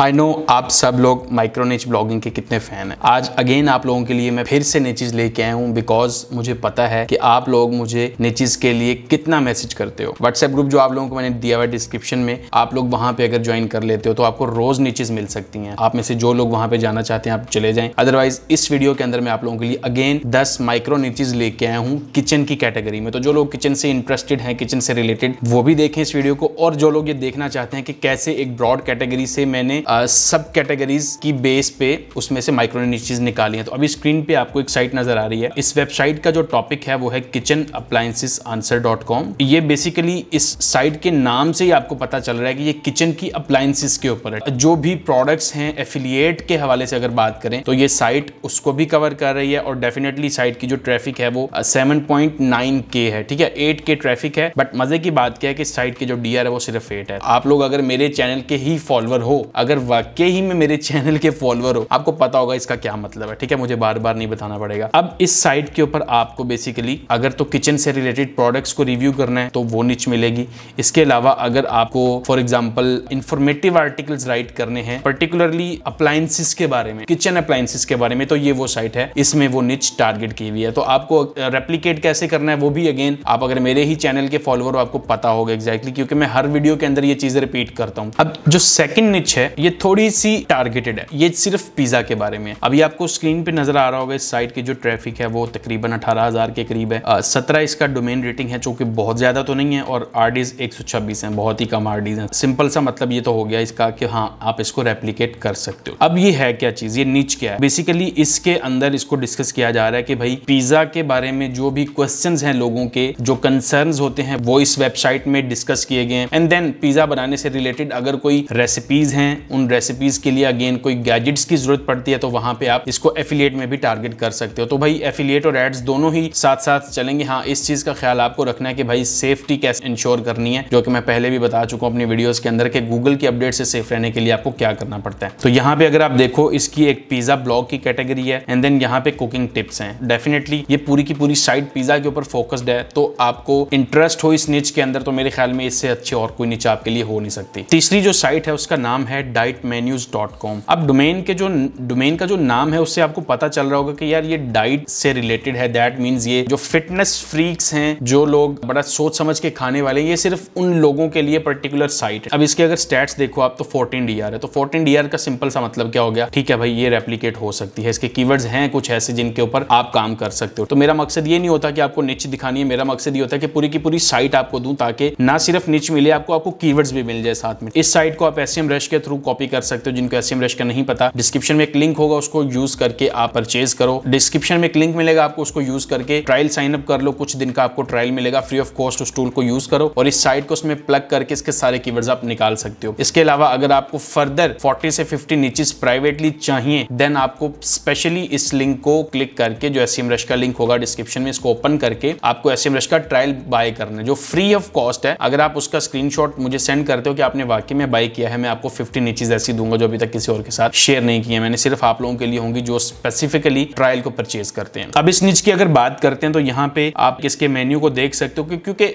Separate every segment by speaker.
Speaker 1: I know आप सब लोग नेच ब्लॉगिंग के कितने फ़ैन हैं आज अगेन आप लोगों के लिए मैं फिर से नेचीज़ लेके आया हूँ बिकॉज मुझे पता है कि आप लोग मुझे नेचीज़ के लिए कितना मैसेज करते हो व्हाट्सएप ग्रुप जो आप लोगों को मैंने दिया हुआ डिस्क्रिप्शन में आप लोग वहां पे अगर ज्वाइन कर लेते हो तो आपको रोज़ नेचीज़ मिल सकती है आप में से जो लोग वहां पे जाना चाहते हैं आप चले जाए अदरवाइज इस वीडियो के अंदर मैं आप लोगों के लिए अगेन दस माइक्रो नेचीज़ लेके आया हूँ किचन की कैटेगरी में तो जो लोग किचन से इंटरेस्टेड है किचन से रिलेटेड वो भी देखें इस वीडियो को और जो लोग ये देखना चाहते हैं कि कैसे एक ब्रॉड कैटेगरी से मैंने सब कैटेगरीज की बेस पे उसमें से माइक्रो निचीज निकाली है तो अभी स्क्रीन पे आपको एक साइट नजर आ रही है इस वेबसाइट का जो टॉपिक है वो है kitchen appliances answer dot com ये बेसिकली इस साइट के नाम से ही आपको पता चल रहा है कि ये किचन की अप्लायसेस के ऊपर है जो भी प्रोडक्ट्स हैं एफिलियट के हवाले से अगर बात करें तो ये साइट उसको भी कवर कर रही है और डेफिनेटली साइट की जो ट्रैफिक है वो सेवन पॉइंट नाइन के है ठीक है एट के ट्रैफिक है बट मजे की बात क्या है कि साइट के जो डी है वो सिर्फ एट है आप लोग अगर मेरे चैनल के ही फॉलोअर हो अगर वाकई ही में मेरे चैनल के फॉलोअर हो आपको पता होगा इसका क्या मतलब है ठीक है मुझे बार बार नहीं बताना पड़ेगा अब इस साइट के ऊपर आपको बेसिकली अगर तो किचन से रिलेटेड प्रोडक्ट्स को रिव्यू करना है तो वो नीच मिलेगी इसके अलावा अगर आपको for example informative articles write करने हैं पर्टिकुलरली अप्लायसेस के बारे में किचन अप्लायसेस के बारे में तो ये वो साइट है इसमें वो निच टारगेट की हुई है तो आपको रेप्लीकेट कैसे करना है वो भी अगेन आप अगर मेरे ही चैनल के फॉलोअर हो आपको पता होगा एग्जैक्टली exactly, क्योंकि मैं हर वीडियो के अंदर ये चीजें रिपीट करता हूँ अब जो सेकंड निच है ये थोड़ी सी टारगेटेड है ये सिर्फ पिज्जा के बारे में अभी आपको स्क्रीन पे नजर आ रहा होगा इस साइट के जो ट्रैफिक है वो तकरीबन अठारह हजार के करीब है सत्रह इसका डोमेन रेटिंग है जो कि बहुत ज्यादा तो नहीं है और आरडीज एक सौ छब्बीस है बहुत ही कम आरडीज डीज है सिंपल सा मतलब ये तो हो गया इसका कि हाँ आप इसको रेप्लीकेट कर सकते हो अब ये है क्या चीज ये नीच क्या है बेसिकली इसके अंदर इसको डिस्कस किया जा रहा है कि भाई पिज्जा के बारे में जो भी क्वेश्चन है लोगों के जो कंसर्न होते हैं वो इस वेबसाइट में डिस्कस किए गए एंड देन पिज्जा बनाने से रिलेटेड अगर कोई रेसिपीज हैं उन रेसिपीज़ के लिए अगेन कोई गैजेट्स की ज़रूरत पड़ती है तो वहां पे आप इसको एफिलियट में भी टारगेट कर सकते हो तो भाई एफिलियट और एड्स दोनों ही साथ साथ चलेंगे हाँ इस चीज़ का ख्याल आपको रखना है कि भाई सेफ्टी कैसे इंश्योर करनी है जो कि मैं पहले भी बता चुका हूँ अपनी वीडियोज़ के अंदर के गूगल की अपडेट से सेफ रहने के लिए आपको क्या करना पड़ता है तो यहाँ पे अगर आप देखो इसकी एक पिज़्ज़ा ब्लॉग की कैटेगरी है एंड देन यहाँ पे कुकिंग टिप्स हैं डेफिनेटली ये पूरी की पूरी साइड पिज़्ज़ा के ऊपर फोकस्ड है तो आपको इंटरेस्ट हो इस नीच के अंदर तो मेरे ख्याल में इससे अच्छी और कोई निच आपके लिए हो नहीं सकती तीसरी जो साइट है उसका नाम है diet diet menus dot com अब डोमेन के जो डोमेन का जो नाम है उससे आपको पता चल रहा होगा कि यार ये डाइट से रिलेटेड है दैट मीन्स ये जो फिटनेस फ्रीक्स हैं जो लोग बड़ा सोच समझ के खाने वाले ये सिर्फ उन लोगों के लिए पर्टिकुलर साइट है अब इसके अगर स्टैट्स देखो आप तो फोर्टीन डी है तो फोर्टीन डी का सिंपल सा मतलब क्या हो गया ठीक है भाई ये रेप्लीकेट हो सकती है इसके कीवर्ड्स हैं कुछ ऐसे जिनके ऊपर आप काम कर सकते हो तो मेरा मकसद ये नहीं होता कि आपको निच दिखानी है मेरा मकसद ये होता है कि पूरी की पूरी साइट आपको दूं ताकि ना सिर्फ निच मिले आपको आपको कीवर्ड्स भी मिल जाए साथ में इस साइट को आप एस रश के थ्रू कॉपी कर सकते हो जिनको एस एम का नहीं पता डिस्क्रिप्शन में एक लिंक होगा उसको यूज करके आप परचेज करो डिस्क्रिप्शन में एक लिंक मिलेगा आपको उसको यूज करके ट्रायल साइन अप कर लो कुछ दिन का आपको ट्रायल मिलेगा फ्री ऑफ कॉस्ट उस टूल को यूज करो और इस साइट को उसमें प्लग करके इसके सारे की आप निकाल सकते हो इसके अलावा अगर आपको फर्दर फोर्टी से फिफ्टी नीचिस प्राइवेटली चाहिए देन आपको स्पेशली इस लिंक को क्लिक करके जो एस रश का लिंक होगा डिस्क्रिप्शन में इसको ओपन करके आपको एस रश का ट्रायल बाय करना जो फ्री ऑफ कॉस्ट है अगर आप उसका स्क्रीनशॉट मुझे सेंड करते हो कि आपने वाकई में बाय किया है मैं आपको 50 नीचे चीज़ ऐसी दूंगा जो अभी तक किसी और के साथ शेयर नहीं की है मैंने सिर्फ आप लोगों के लिए होंगी जो स्पेसिफिकली ट्रायल को परचेज करते हैं अब इस निच की अगर बात करते हैं तो यहाँ पे आप इसके मेन्यू को देख सकते हो क्योंकि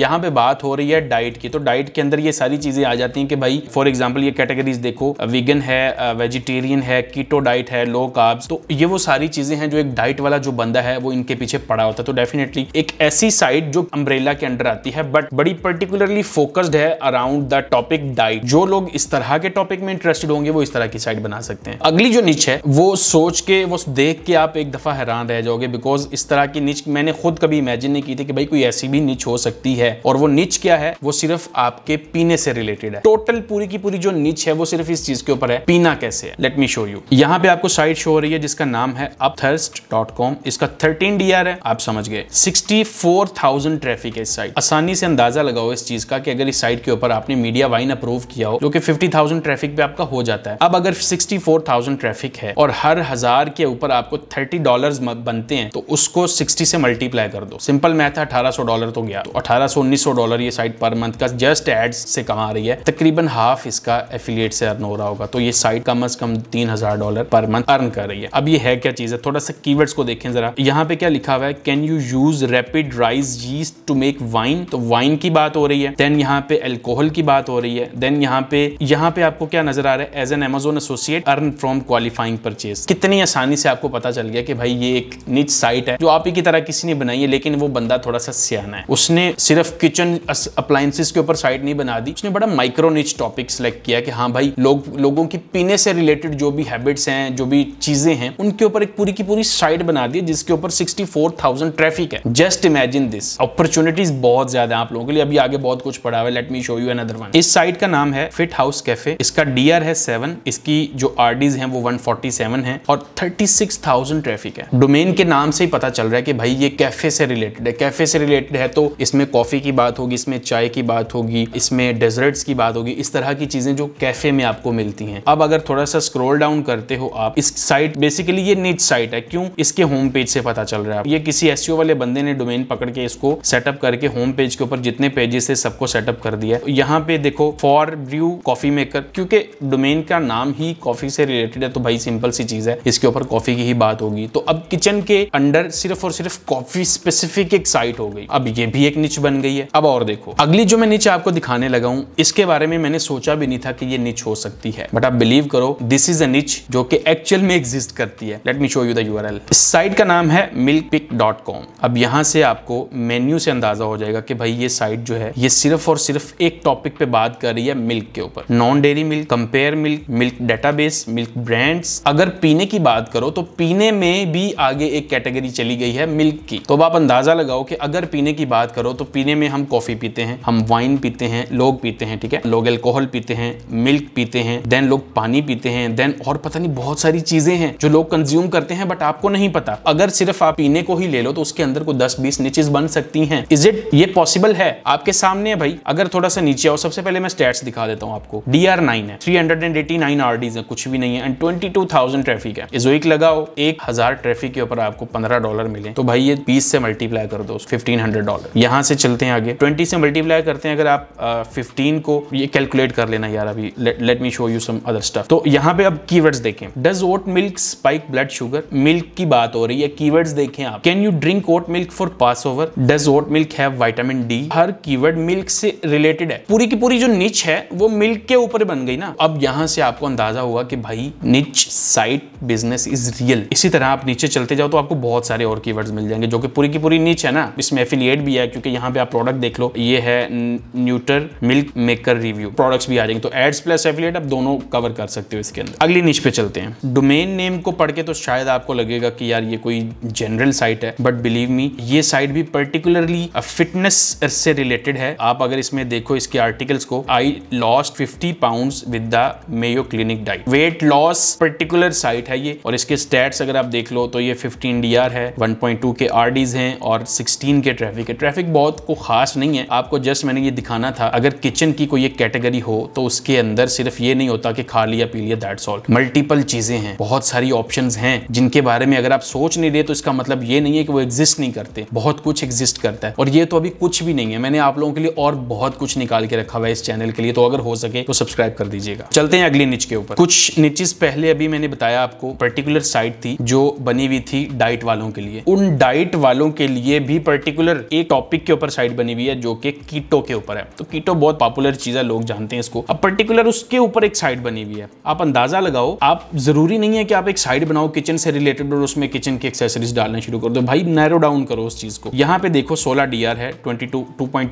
Speaker 1: यहाँ पे बात हो रही है डाइट की तो डाइट के अंदर ये सारी चीज़ें आ जाती हैं कि भाई फॉर एग्जाम्पल ये कैटेगरीज देखो वीगन है वेजिटेरियन है कीटो डाइट है लो कार्ब्स तो ये वो सारी चीज़ें हैं जो एक डाइट वाला जो बंदा है वो इनके पीछे पड़ा होता है तो डेफिनेटली एक ऐसी साइट जो अम्ब्रेला के अंडर आती है बट बड़ी पर्टिकुलरली फोकस्ड है अराउंड द टॉपिक डाइट जो लोग इस तरह के टॉपिक टॉपिक में इंटरेस्टेड होंगे वो इस तरह की साइट बना सकते हैं अगली जो निच है वो सोच के वो देख के आप एक दफ़ा हैरान रह जाओगे बिकॉज इस तरह की निच मैंने खुद कभी इमेजिन नहीं की थी कि भाई कोई ऐसी भी निच हो सकती है और वो निच क्या है वो सिर्फ आपके पीने से रिलेटेड है टोटल पूरी की पूरी जो निच है वो सिर्फ इस चीज के ऊपर है पीना कैसे है लेट मी शो यू यहाँ पे आपको साइट शो हो रही है जिसका नाम है अपथर्स्ट.com इसका 13 डी है आप समझ गए 64,000 ट्रैफिक है इस साइट आसानी से अंदाजा लगाओ इस चीज का कि अगर इस साइट के ऊपर आपने मीडिया वाइन अप्रूव किया हो जो कि 50,000 ट्रैफिक ट्रैफिक पे आपका हो जाता है अब अगर 64,000 ट्रैफिक है और हर हजार के ऊपर आपको 30 डॉलर्स बनते हैं तो उसको 60 से मल्टीप्लाई कर दो सिंपल मैथ है 1800 डॉलर तो गया तो 1800 1900 डॉलर ये साइट पर मंथ का जस्ट एड्स से कमा रही है तकरीबन हाफ इसका एफिलियट से अर्न हो रहा होगा तो ये साइट कम अज कम तीन डॉलर पर मंथ अर्न कर रही है अब ये है क्या चीज है थोड़ा सा की को देखें जरा यहाँ पे क्या लिखा हुआ है can you use rapid rise yeast to make wine तो वाइन की बात हो रही है देन यहाँ पे एल्कोहल की बात हो रही है देन यहाँ पे यहाँ पे आपको क्या नजर आ रहा है as an Amazon associate earn from qualifying purchase कितनी आसानी से आपको पता चल गया कि भाई ये एक निच साइट है जो आप ही की तरह किसी ने बनाई है लेकिन वो बंदा थोड़ा सा सियाना है उसने सिर्फ किचन अप्लायंसेस के ऊपर साइट नहीं बना दी उसने बड़ा माइक्रो निच टॉपिक सेलेक्ट किया कि हाँ भाई लोग लोगों की पीने से रिलेटेड जो भी हैबिट्स हैं जो भी चीजें हैं उनके ऊपर एक पूरी की पूरी साइट बना दी जिसके ऊपर सिक्सटी ट्रैफिक है जस्ट इमेजिन दिस अपॉर्चुनिटीज बहुत ज्यादा आप लोगों के लिए अभी आगे बहुत कुछ पड़ा हुआ है let me show you another one इस साइट का नाम है फिट हाउस कैफे इसका इसका डी है सेवन इसकी जो आरडीज हैं वो 147 हैं और 36,000 ट्रैफिक है डोमेन के नाम से ही पता चल रहा है कि भाई ये कैफे से रिलेटेड है कैफे से रिलेटेड है तो इसमें कॉफी की बात होगी इसमें चाय की बात होगी इसमें डेजर्ट्स की बात होगी इस तरह की चीजें जो कैफे में आपको मिलती हैं अब अगर थोड़ा सा स्क्रोल डाउन करते हो आप इस साइट बेसिकली ये नीच साइट है क्यों इसके होम पेज से पता चल रहा है ये किसी एस e वाले बंदे ने डोमेन पकड़ के इसको सेटअप करके होम पेज के ऊपर जितने पेजेस थे सबको सेटअप कर दिया यहाँ पे देखो फॉर ब्रू कॉफी मेकर क्यों क्योंकि डोमेन का नाम ही कॉफी से रिलेटेड है तो भाई सिंपल सी चीज है इसके ऊपर कॉफी की ही बात होगी तो अब किचन के अंडर सिर्फ और सिर्फ कॉफी स्पेसिफिक एक साइट हो गई अब ये भी एक निच बन गई है अब और देखो अगली जो मैं निच आपको दिखाने लगा हूं इसके बारे में मैंने सोचा भी नहीं था कि ये निच हो सकती है बट आप बिलीव करो दिस इज अ निच जो कि एक्चुअल में एग्जिस्ट करती है let me show you the URL इस साइट का नाम है milkpick.com अब यहाँ से आपको मेन्यू से अंदाजा हो जाएगा कि भाई ये साइट जो है ये सिर्फ और सिर्फ एक टॉपिक पे बात कर रही है मिल्क के ऊपर non dairy milk milk compare milk milk database milk brands अगर पीने की बात करो तो पीने में भी आगे एक कैटेगरी चली गई है मिल्क की तो आप अंदाजा लगाओ कि अगर पीने की बात करो तो पीने में हम कॉफी पीते हैं हम वाइन पीते हैं लोग पीते हैं ठीक है लोग एल्कोहल पीते हैं मिल्क पीते हैं देन लोग पानी पीते हैं देन और पता नहीं बहुत सारी चीजें हैं जो लोग कंज्यूम करते हैं बट आपको नहीं पता अगर सिर्फ आप पीने को ही ले लो तो उसके अंदर को दस बीस निचेज बन सकती है इज इट ये पॉसिबल है आपके सामने है भाई अगर थोड़ा सा नीचे आओ सबसे पहले मैं स्टेट्स दिखा देता हूँ आपको डी आर है 389 आरडीज है कुछ भी नहीं है एंड 22,000 ट्रैफिक है इस वीक लगाओ एक हजार ट्रैफिक के ऊपर आपको 15 डॉलर मिले तो भाई ये 20 से मल्टीप्लाई कर दो 1500 डॉलर यहाँ से चलते हैं आगे 20 से मल्टीप्लाई करते हैं अगर आप आ, 15 को ये कैलकुलेट कर लेना यार अभी let me show you some other stuff तो यहाँ पे अब कीवर्ड्स देखें does oat milk spike blood sugar milk की बात हो रही है कीवर्ड्स देखें आप can you drink oat milk for Passover does oat milk have vitamin D हर कीवर्ड मिल्क से रिलेटेड है पूरी की पूरी जो निच है वो मिल्क के ऊपर बन गई गई ना अब यहाँ से आपको अंदाजा होगा कि भाई निच साइट बिजनेस इज रियल इसी तरह आप नीचे चलते जाओ तो आपको बहुत सारे और की मिल जाएंगे जो कि पूरी की पूरी नीच है ना इसमें एफिलियट भी है क्योंकि यहाँ पे आप प्रोडक्ट देख लो ये है Nutr milk maker review products भी आ जाएंगे तो एड्स प्लस एफिलियट आप दोनों कवर कर सकते हो इसके अंदर अगली नीच पे चलते हैं डोमेन नेम को पढ़ के तो शायद आपको लगेगा कि यार ये कोई जनरल साइट है बट बिलीव मी ये साइट भी पर्टिकुलरली फिटनेस से रिलेटेड है आप अगर इसमें देखो इसके आर्टिकल्स को I lost fifty pound with the Mayo Clinic diet weight loss particular site है ये और इसके स्टेट्स अगर आप देख लो तो ये 15 डीआर है 1.2 के आरडीज हैं और 16 के ट्रैफिक है ट्रैफिक बहुत को खास नहीं है आपको जस्ट मैंने ये दिखाना था अगर किचन की कोई एक कैटेगरी हो तो उसके अंदर सिर्फ ये नहीं होता कि खा लिया पी लिया दैट ऑल मल्टीपल चीजें हैं बहुत सारी ऑप्शन हैं जिनके बारे में अगर आप सोच नहीं रहे तो इसका मतलब ये नहीं है कि वो एग्जिस्ट नहीं करते बहुत कुछ एग्जिस्ट करता है और ये तो अभी कुछ भी नहीं है मैंने आप लोगों के लिए और बहुत कुछ निकाल के रखा हुआ है इस चैनल के लिए तो अगर हो सके तो सब्सक्राइब कर दीजिएगा चलते हैं अगली निच के ऊपर कुछ निचिस पहले अभी मैंने बताया आपको पर्टिकुलर साइट थी जो बनी हुई थी डाइट वालों के लिए उन डाइट वालों के लिए भी पर्टिकुलर एक टॉपिक के ऊपर साइट बनी हुई है जो कि कीटो के ऊपर है तो कीटो बहुत पॉपुलर चीज है लोग जानते हैं इसको अब पर्टिकुलर उसके ऊपर एक साइट बनी हुई है आप अंदाजा लगाओ आप जरूरी नहीं है कि आप एक साइट बनाओ किचन से रिलेटेड और उसमें किचन की एक्सेसरीज डालना शुरू कर दो भाई नैरो डाउन करो उस चीज को यहाँ पे देखो सोलह डी है 22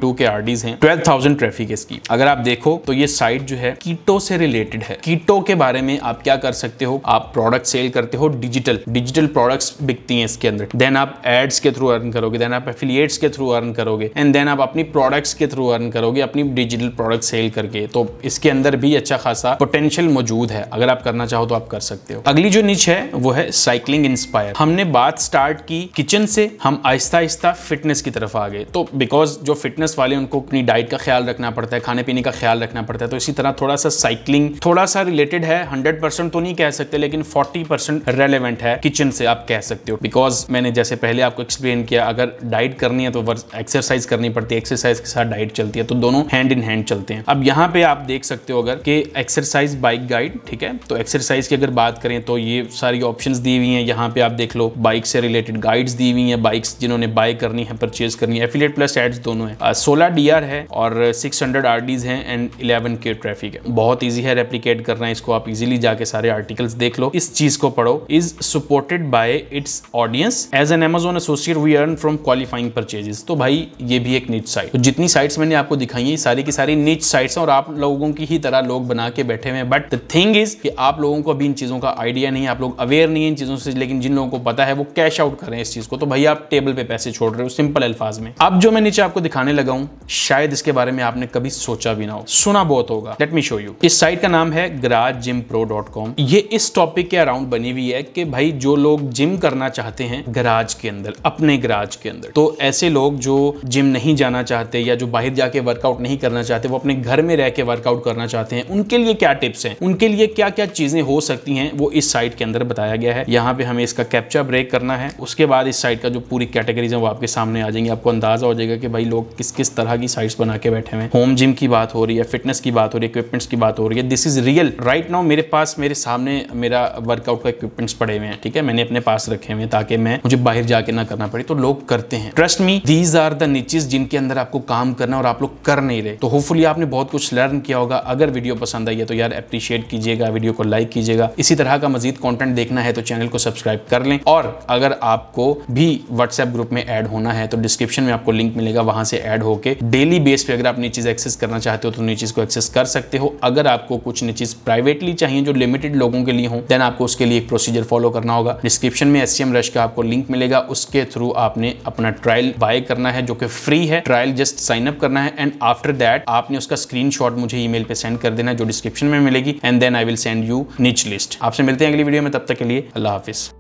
Speaker 1: टू के आरडीज हैं 12000 ट्रैफिक है इसकी अगर आप देखो तो ये साइट जो है कीटो कीटो से रिलेटेड है कीटो के बारे में आप क्या कर सकते हो आप प्रोडक्ट सेल करते हो डिजिटल डिजिटल प्रोडक्ट्स बिकती हैं इसके अंदर देन आप एड्स के थ्रू अर्न करोगे देन आप एफिलियट्स के थ्रू अर्न करोगे एंड देन आप अपनी प्रोडक्ट्स के थ्रू अर्न करोगे अपनी डिजिटल प्रोडक्ट सेल करके तो इसके अंदर भी अच्छा खासा पोटेंशियल मौजूद है अगर आप करना चाहो तो आप कर सकते हो अगली जो निच है वो है साइकिलिंग इंस्पायर हमने बात स्टार्ट की किचन से हम आहिस्ता आहिस्ता फिटनेस की तरफ आ गए तो बिकॉज जो फिटनेस वाले उनको अपनी डाइट का ख्याल रखना पड़ता है खाने पीने का ख्याल रखना पड़ता है तो इसी तरह थोड़ा सा साइकिलिंग थोड़ा सा रिलेटेड है 100% परसेंट तो नहीं कह सकते लेकिन 40% परसेंट रेलिवेंट है किचन से आप कह सकते हो बिकॉज मैंने जैसे पहले आपको एक्सप्लेन किया अगर डाइट करनी है तो एक्सरसाइज करनी पड़ती है एक्सरसाइज के साथ डाइट चलती है तो दोनों हैंड इन हैंड चलते हैं अब यहाँ पे आप देख सकते हो अगर कि एक्सरसाइज बाइक गाइड ठीक है तो एक्सरसाइज की अगर बात करें तो ये सारी ऑप्शन दी हुई है यहाँ पे आप देख लो बाइक से रिलेटेड गाइड्स दी हुई है बाइक्स जिन्होंने बाय करनी है परचेज करनी है एफिलेट प्लस एड्स दोनों है uh, सोलह डी है और सिक्स हंड्रेड आर डीज है एंड इलेवन के ट्रैफिक है बहुत बहुत ईजी है रेप्लीकेट करना इसको आप इजिली जाके सारे आर्टिकल्स देख लो इस चीज को पढ़ो is supported by its audience as an Amazon associate we earn from qualifying purchases तो भाई ये भी एक नीच साइट तो जितनी साइट्स मैंने आपको दिखाई है सारी की सारी नीच साइट्स और आप लोगों की ही तरह लोग बना के बैठे हुए बट द थिंग इज कि आप लोगों को अभी इन चीजों का आइडिया नहीं है आप लोग अवेयर नहीं है इन चीजों से लेकिन जिन लोगों को पता है वो कैश आउट करें इस चीज को तो भाई आप टेबल पे पैसे छोड़ रहे हो सिंपल अल्फाज में अब जो मैं नीचे आपको दिखाने लगा हूं शायद इसके बारे में आपने कभी सोचा भी ना हो सुना बहुत होगा लेट मी शो यू इस साइट का नाम है garage gym pro dot com ये इस टॉपिक के अराउंड बनी हुई है कि भाई जो लोग जिम करना चाहते हैं गराज के अंदर अपने गराज के अंदर तो ऐसे लोग जो जिम नहीं जाना चाहते या जो बाहर जाके वर्कआउट नहीं करना चाहते वो अपने घर में रह के वर्कआउट करना चाहते हैं उनके लिए क्या टिप्स हैं उनके लिए क्या क्या चीजें हो सकती हैं वो इस साइट के अंदर बताया गया है यहाँ पे हमें इसका कैप्चा ब्रेक करना है उसके बाद इस साइट का जो पूरी कैटेगरीज है वो आपके सामने आ जाएंगे आपको अंदाजा हो जाएगा कि भाई लोग किस किस तरह की साइट्स बना के बैठे हुए हैं होम जिम की बात हो रही है फिटनेस की बात हो रही है इक्विपमेंट्स की की बात हो रही है this is real right now मेरे पास मेरे सामने मेरा वर्कआउट का इक्विपमेंट्स पड़े हुए हैं ठीक है मैंने अपने पास रखे हुए हैं ताकि मैं मुझे बाहर जाके ना करना पड़े तो लोग करते हैं trust me these are the niches जिनके अंदर आपको काम करना है और आप लोग कर नहीं रहे तो होपफुली आपने बहुत कुछ लर्न किया होगा अगर वीडियो पसंद आई है तो यार अप्रिशिएट कीजिएगा वीडियो को लाइक कीजिएगा इसी तरह का मजीद कॉन्टेंट देखना है तो चैनल को सब्सक्राइब कर लें और अगर आपको भी व्हाट्सएप ग्रुप में एड होना है तो डिस्क्रिप्शन में आपको लिंक मिलेगा वहां से एड होकर डेली बेस पे अगर आप नीचे एक्सेस करना चाहते हो तो नीचे को एक्सेस कर सकते हो अगर आपको कुछ नीचेज प्राइवेटली चाहिए जो लिमिटेड लोगों के लिए हो देन आपको उसके लिए एक प्रोसीजर फॉलो करना होगा डिस्क्रिप्शन में एस रश का आपको लिंक मिलेगा उसके थ्रू आपने अपना ट्रायल बाय करना है जो कि फ्री है ट्रायल जस्ट साइन अप करना है एंड आफ्टर दैट आपने उसका स्क्रीन मुझे ईमेल पे सेंड कर देना जो डिस्क्रिप्शन में मिलेगी and then I will send you niche list आपसे मिलते हैं अगली वीडियो में तब तक के लिए अल्लाह हाफिज़